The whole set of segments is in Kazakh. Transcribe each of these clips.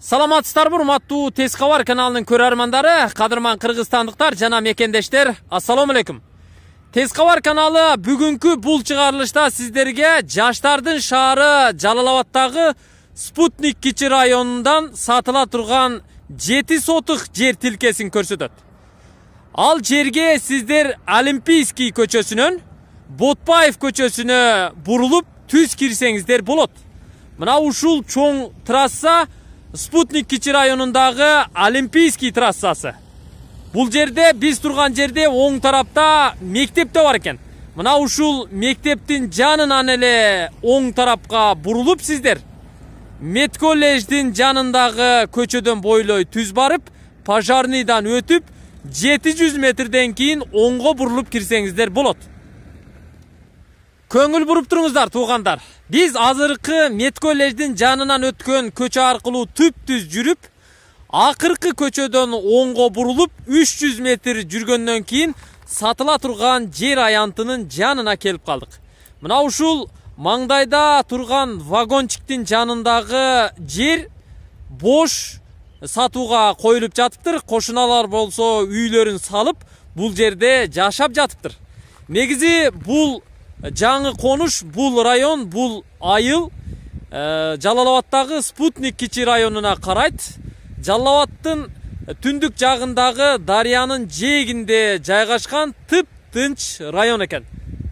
саламатсыздарбы урматтуу тез кабар каналынын көрөрмандары кадырман кыргызстандыктар жана мекендештер ассалому алейкум тез кабар каналы бүгүнкү бул чыгарылышта сиздерге жаштардын шаары жалал абаддагы спутник кичи районундан сатыла турган жети сотық жер тилкесин көрсөтөт ал жерге сиздер олимпийский көчөсүнөн Ботпаев көчөсүнө бурулуп түз кирсеңиздер болот мына ушул чоң трасса спутник кичи районындағы олимпийский трассасы Бұл жерде биз турган жерде оң тарапта мектеп да бар экен мына ушул мектептин жанынан эле оң тарапка бурулуп сиздер колледждин жанындагы көчөдөн бойлой түз барып пожарныйдан өтіп, 700 метрден кейін оңго бурулуп кирсеңиздер болот көңіл бұрып тұрыңыздар туғандар біз азырқы метколлеждің жанынан өткен көчі арқылу түп түз жүріп Ақырқы көчөдөн оңго бурулуп 300 метр жүргеннен кейін сатыла тұрған жер аянтының жанына келіп қалдық. мына ушул маңдайда тұрған вагончиктің жанындағы жер бош сатуға қойылып жатыптыр кошуналар болсо үйлерін салып бұл жерде жашап жатыптыр негизи бұл жаңы қонуш бұл район бұл айыл ә, спутник кичи районына қарайды жалалабадтың э, түндік жағындағы дарияның жегінде жайғашқан тып тынч район екен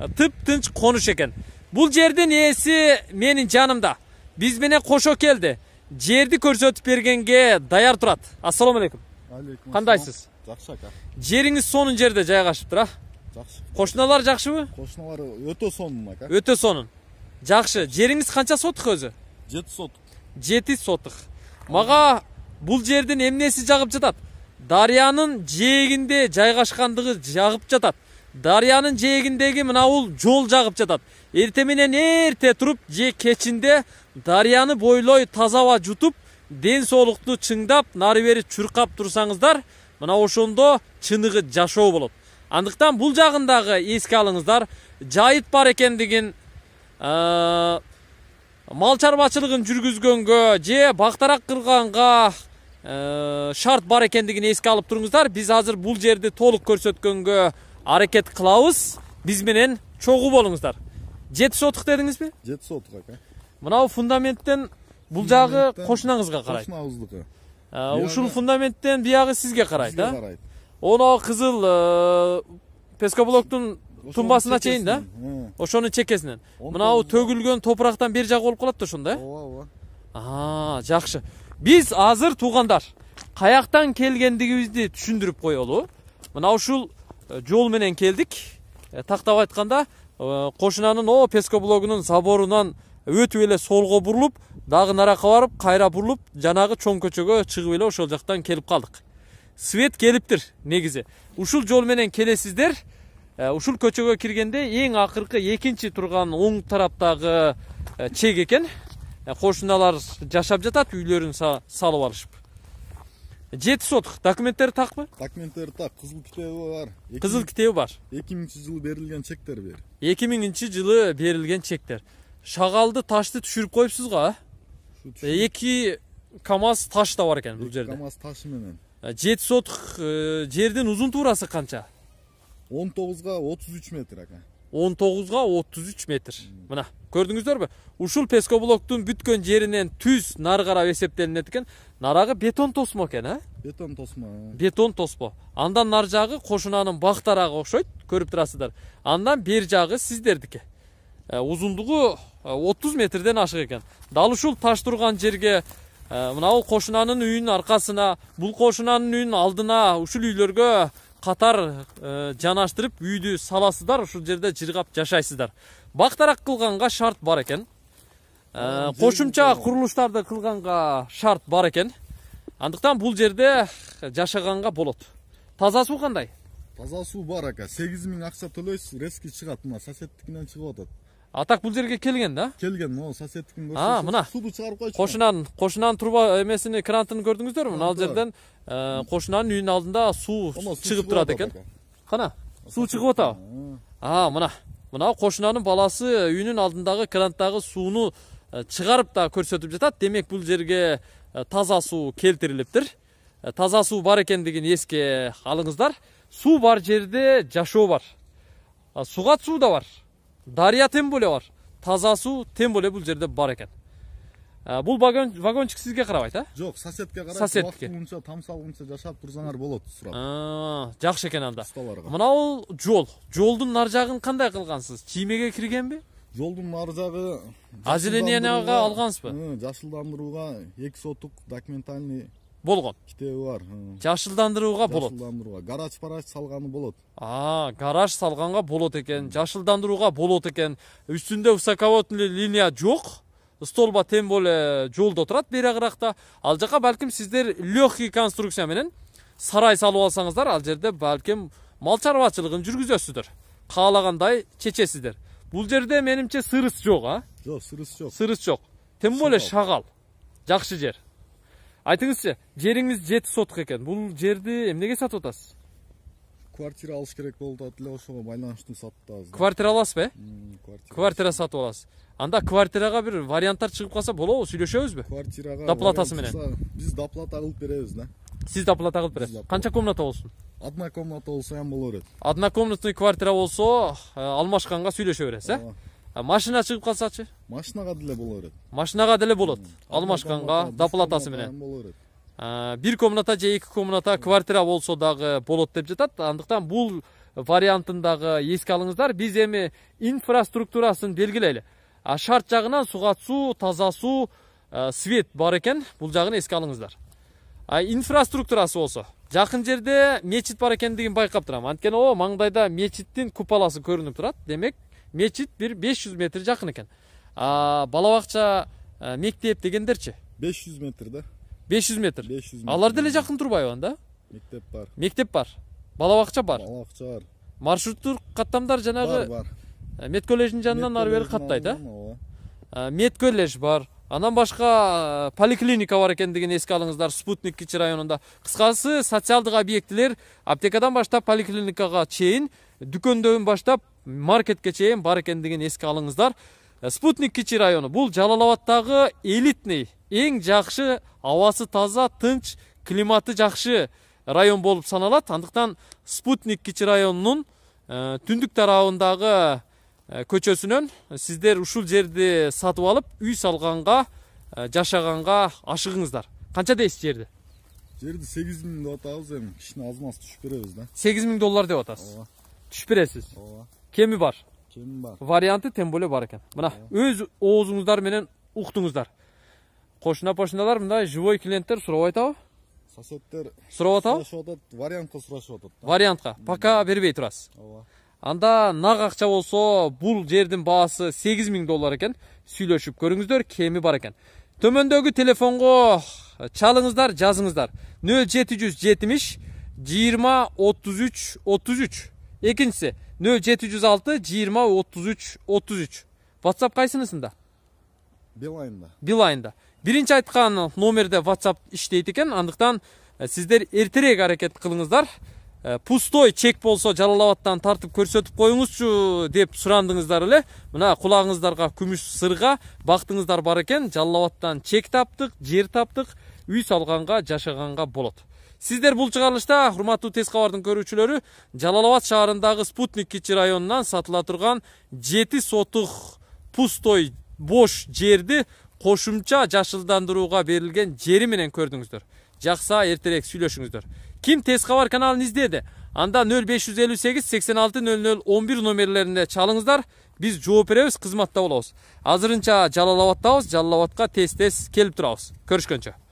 э, тып тынч қонуш екен бұл жердің иесі менің жанымда менен қошо келді жерді көрсөтүп бергенге даяр турат Ассаламу алейкум алейкум кандайсыз жакшы ака жериңиз сонун жерде жайгашыптыр а жақсы қошыналар жақшыбы қошыналар өте сонун ака өте сонун жақсы жеріңіз қанша сотық өзі жеті сотық жеті сотық маға бұл жердің эмнеси жағып жатат дарияның жээгинде жайгашкандыгы жағып жатат дарыянын жээгиндеги мына бул жол жагып жатат эртең менен эрте туруп же кечинде дарыяны бойлой таза аба жутуп ден соолукту чыңдап нары бери чуркап турсаңыздар мына ошондо чыныгы жашоо болот андықтан бұл жағындағы еске алыңыздар жайыт бар екендігін э, мал чарбачылыгын жүргүзгөнгө же бақтарақ қырғанға э, шарт бар екендігін еске алып тұрыңыздар біз азыр бұл жерді толық көрсөткөнгө аракет кылабыз биз менен чогуу болуңуздар жети дедіңіз дедиңизби жети сотық ака мынау фундаменттен бул жагы кошунаңызга карайт кошунабыздыкы э, ушул фундаменттен биягы сизге карайт а сизге карайт Ona кызыл пескоблоктун тумбасына чейин да da. чекесинен çekesinden. Mına o tögülgön topraktan bir jaq да kalat da şunda. ооба ova. Aha, жақшы. азыр туғандар қаяқтан келгендигибизди түшіндіріп қоялы. Мына ушул жол менен келдик тактап айтқанда кошунанын о пескоблогунун заборунан өтүп эле солго бурулуп дагы наракка барып кайра бурулуп жанагы чоң көчөгө чыгып эле ошол жактан келип калдык свет келіптір негізі. ушул жол менен келесиздер ә, ушул көчөгө киргенде эң акыркы экинчи турган оң тараптагы ә, чек экен кошуналар ә, жашап жатат үйлөрүн салып алышып жети сотық документтери такпы документтери так кызыл китеби бар кызыл китеби бар эки миңинчи жылы берилген чектер бир эки миңинчи жылы берилген чектер шагалды ташты түшүрүп коюпсуз го а эки камаз таш да бар экен бул жерде камаз ташы менен жети сотық e, жердин ұзын туурасы қанша он тогузга отуз үч метр ака он тогузга отуз үч метр мына көрдүңүздөрбү ушул пескоблоктун бүткөн жеринен түз нары карап эсептелинет экен нарагы бетон тосмо экен а ә? бетон тосмо ә. бетон тосмо андан нары жагы кошунанын бак окшойт көрүп турасыздар андан бери жагы сиздердики ә, узундугу отуз метрден ашык экен дал ушул таш турган жерге Э, мынау қошынаның үйін арқасына, бұл қошынаның үйін алдына ушул үйлерге қатар э, жанаштырып үйді саласыдар, ушул жерде жыргап жашайсыздар Бақтарақ кылганга шарт бар екен, кошумча курулуштарды қылғанға шарт бар екен, э, андыктан бул жерде жашаганга болот таза суу кандай таза суу бар ака сегиз миң акча төлөйсүз резкий чыгат мына так бұл жерге келген да келген могу соседтікін көрсе. мына Суды чыгарып койчу кошунанын кошунанын труба эмесини крантын көрдүңүздөрбү мына ал жерден кошунанын э, үйінің алдында су шығып тұрады екен Қана. Су шығып атабы а мына мына кошунанын баласы э, үйінің алдындағы кранттагы сууну э, шығарып да көрсетіп жатады. демек бұл жерге таза суу келтирилиптир таза су бар экендигин еске алыңыздар суу бар жерде жашоо бар сугат суу да бар дария тем боле бар таза суу тем боле бул жерде бар экен бул вагончик сизге карабайт а жок соседке карайт соседке убакытынча там салгынча жашап турсаңар болот сурап жакшы экен анда бул жол жолдун нар жагын кандай кылгансыз чиймеге киргенби жолдун наржағы жагы алғансыз алгансызбы жашылдандырууга эки сотук документальный болған китеби бар жашылдандыруға болады жашылдандыруға гараж параж салғаны болады а гараж салғанға болот екен жашылдандыруға болот екен үстінде высоководный линия жоқ столба тем более жолдо турат берагыракта ал жака бәлкім сіздер легкий конструкция менен сарай салып алсаңыздар ал жерде балким мал чарбачылыгын жүргүзөсүздөр каалагандай чечесиздер бұл жерде менімше сырыс жоқ а жоқ сырыс жоқ сырыс жоқ тем более шағал жакшы жер айтыңызшы жеріңіз жеті сотық екен бұл жерді эмнеге сатып атасыз квартира алыш керек болды эле ошого байланыштуу сатып атабыз квартира аласызбы э квартира сатып аласыз анда квартирага бир варианттар чыгып калса болобу сүйлөшөбүзбү квартирага доплатасы менен биз доплата кылып беребиз да сиз доплата кылып бересиз канча комната болсун одна комната болсо эм боло берет однокомнатный квартира болсо алмашканга сүйлөшө бересиз э машина чыгып калса чы машинага деле боло берет машинага деле болот алмашканга доплатасы менен боло берет бир комната же эки комната квартира болсо дагы болот деп жатат андыктан бул вариантын дагы эске алыңыздар биз эми инфраструктурасын белгилейли а шарт жагынан суга суу таза суу свет бар экен бул жагын эске алыңыздар а инфраструктурасы болсо жакын жерде мечит бар экендигин байкап турам анткени о маңдайда мечиттин куполасы көрүнүп турат демек мечит бир 500 метр жакын экен бала бакча мектеп дегендерчи 500 жүз метр да беш метр алар деле жакын турбайбы анда мектеп бар мектеп бар бала бар бала бакча бар маршруттук каттамдар жанагы бар бар мед колледждин жанынан ары бери каттайт ооба бар Анан башка поликлиника бар экендигин эске алыңыздар спутник кичи районунда кыскасы социалдык объектилер аптекадан баштап поликлиникага чейин дүкөндөн баштап маркетке чейин бар экендигин еске алыңыздар э, спутник кичи районы Бұл жалал абаддагы элитный эң жакшы абасы таза тынч климаты жакшы район болып саналат андыктан спутник кичи районунун э, түндүк тарабындагы э, көчөсүнөн Сіздер ушул жерди сатып алып үй салганга жашаганга ашығыңыздар канча дейсиз жерді? жерди сегиз миң деп атабыз эми кичине аз маз түшүп беребиз да сегиз доллар деп атасыз түшүп бересиз кеми бар кеми бар варианты тем более бар экен мына өз оозуңуздар менен уктуңуздар кошуна пошуналар мындай живой клиенттер сурап атабы соседтер сурап атабы сурашып атат вариантка сурашып атат вариантка пока бербей турасыз ооба анда нак акча болсо бул жердин баасы сегиз миң доллар экен сүйлөшүп көрүңүздөр кеми бар экен төмөндөгү телефонго чалыңыздар жазыңыздар нөл жети жүз жетимиш жыйырма отуз үч отуз үч экинчиси 0706 20 33 33 WhatsApp қайсынысында билайнда билайнда Бірінші айткан номерде WhatsApp иштейт экен андыктан сіздер ертерек әрекет қылыңыздар. пустой чек болса, жалал тартып көрсетіп коюңузчу деп сұрандыңыздар эле мына құлағыңыздарға күміш сырға бақтыңыздар бар екен жалал чек таптық, жер таптық, үй салғанға, жашағанға болот Сіздер бұл чыгарылышта урматтуу тез кабардын көрүүчүлөрү жалал спутник кичи районунан сатыла турган жети сотық пустой бош жерді қошымча жашылдандыруға берілген жери менен Жақса жакса эртерээк сүйлөшүңүздөр ким тез кабар каналын іздеді? анда 0558 86 жүз элүү сегиз чалыңыздар Біз жооп беребиз кызматта болобуз азырынча жалал абадтабыз тез тез келіп турабыз көрүшкөнчө